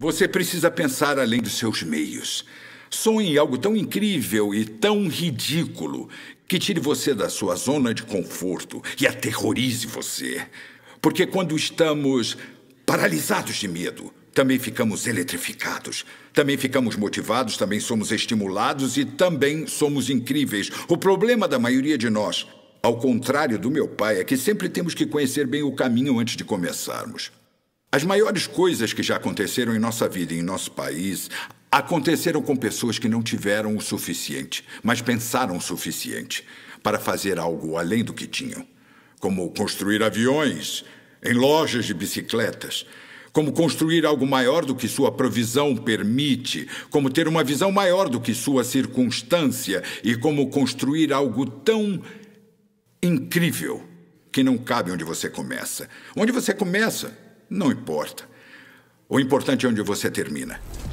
Você precisa pensar além dos seus meios. Sonhe algo tão incrível e tão ridículo que tire você da sua zona de conforto e aterrorize você. Porque quando estamos paralisados de medo, também ficamos eletrificados, também ficamos motivados, também somos estimulados e também somos incríveis. O problema da maioria de nós, ao contrário do meu pai, é que sempre temos que conhecer bem o caminho antes de começarmos. As maiores coisas que já aconteceram em nossa vida e em nosso país aconteceram com pessoas que não tiveram o suficiente, mas pensaram o suficiente para fazer algo além do que tinham, como construir aviões em lojas de bicicletas, como construir algo maior do que sua provisão permite, como ter uma visão maior do que sua circunstância e como construir algo tão incrível que não cabe onde você começa. Onde você começa? Não importa. O importante é onde você termina.